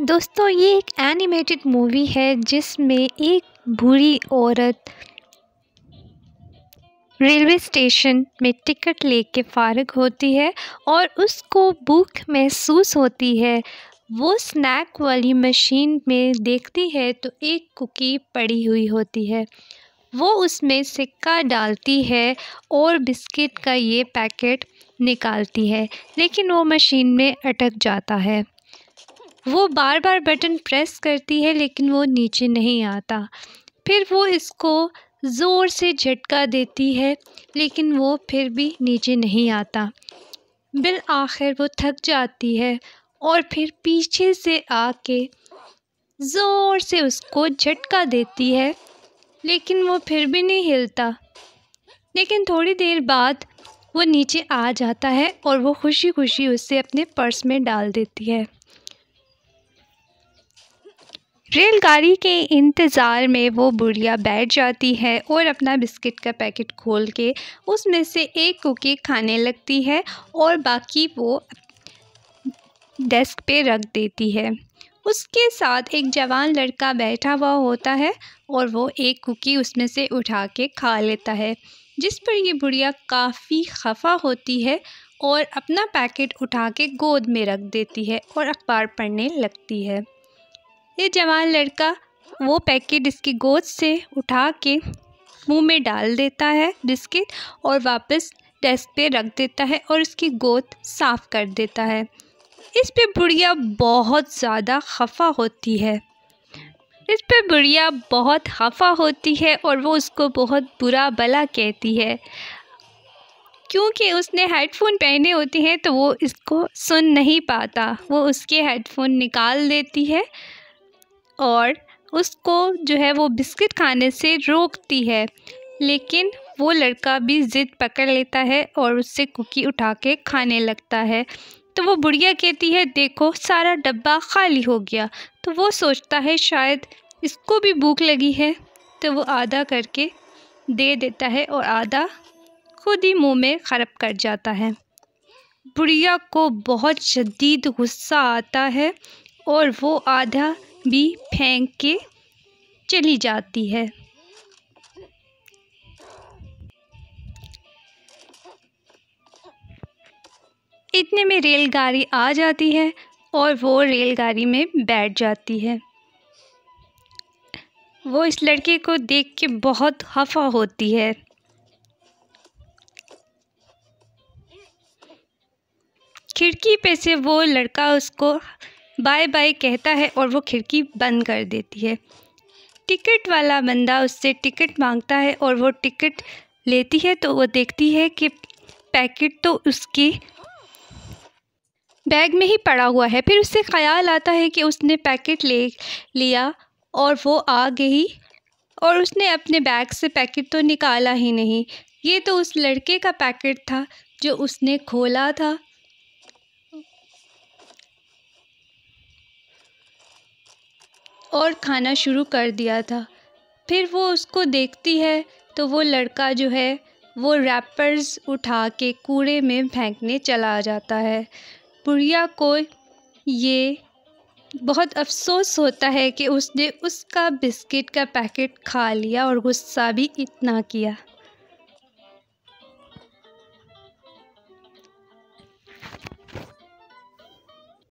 दोस्तों ये एक एनिमेटेड मूवी है जिसमें एक बूढ़ी औरत रेलवे स्टेशन में टिकट लेके फारग होती है और उसको भूख महसूस होती है वो स्नैक वाली मशीन में देखती है तो एक कुकी पड़ी हुई होती है वो उसमें सिक्का डालती है और बिस्किट का ये पैकेट निकालती है लेकिन वो मशीन में अटक जाता है वो बार बार बटन प्रेस करती है लेकिन वो नीचे नहीं आता फिर वो इसको ज़ोर से झटका देती है लेकिन वो फिर भी नीचे नहीं आता बिल आखिर वो थक जाती है और फिर पीछे से आके ज़ोर से उसको झटका देती है लेकिन वो फिर भी नहीं हिलता लेकिन थोड़ी देर बाद वो नीचे आ जाता है और वो खुशी खुशी उसे अपने पर्स में डाल देती है रेलगाड़ी के इंतज़ार में वो बुढ़िया बैठ जाती है और अपना बिस्किट का पैकेट खोल के उसमें से एक कुकी खाने लगती है और बाकी वो डेस्क पे रख देती है उसके साथ एक जवान लड़का बैठा हुआ होता है और वो एक कुकी उसमें से उठा के खा लेता है जिस पर ये बुढ़िया काफ़ी खफा होती है और अपना पैकेट उठा के गोद में रख देती है और अखबार पढ़ने लगती है ये जवान लड़का वो पैकेट इसकी गोद से उठा के मुंह में डाल देता है बिस्किट और वापस डेस्क पे रख देता है और उसकी गोद साफ़ कर देता है इस पे बुढ़िया बहुत ज़्यादा खफा होती है इस पे बुढ़िया बहुत खफा होती है और वो उसको बहुत बुरा भला कहती है क्योंकि उसने हेडफोन पहने होते हैं तो वो इसको सुन नहीं पाता वो उसके हेडफोन निकाल देती है और उसको जो है वो बिस्किट खाने से रोकती है लेकिन वो लड़का भी ज़िद पकड़ लेता है और उससे कुकी उठा के खाने लगता है तो वो बुढ़िया कहती है देखो सारा डब्बा खाली हो गया तो वो सोचता है शायद इसको भी भूख लगी है तो वो आधा करके दे देता है और आधा खुद ही मुंह में खराब कर जाता है बुढ़िया को बहुत शदीद गुस्सा आता है और वो आधा भी फेंक के चली जाती है इतने में रेलगाड़ी आ जाती है और वो रेलगाड़ी में बैठ जाती है वो इस लड़के को देख के बहुत हफा होती है खिड़की पे से वो लड़का उसको बाय बाय कहता है और वो खिड़की बंद कर देती है टिकट वाला बंदा उससे टिकट मांगता है और वो टिकट लेती है तो वो देखती है कि पैकेट तो उसके बैग में ही पड़ा हुआ है फिर उससे ख्याल आता है कि उसने पैकेट ले लिया और वो आ गई और उसने अपने बैग से पैकेट तो निकाला ही नहीं ये तो उस लड़के का पैकेट था जो उसने खोला था और खाना शुरू कर दिया था फिर वो उसको देखती है तो वो लड़का जो है वो रैपर्स उठा के कूड़े में फेंकने चला जाता है बुढ़िया को ये बहुत अफसोस होता है कि उसने उसका बिस्किट का पैकेट खा लिया और गुस्सा भी इतना किया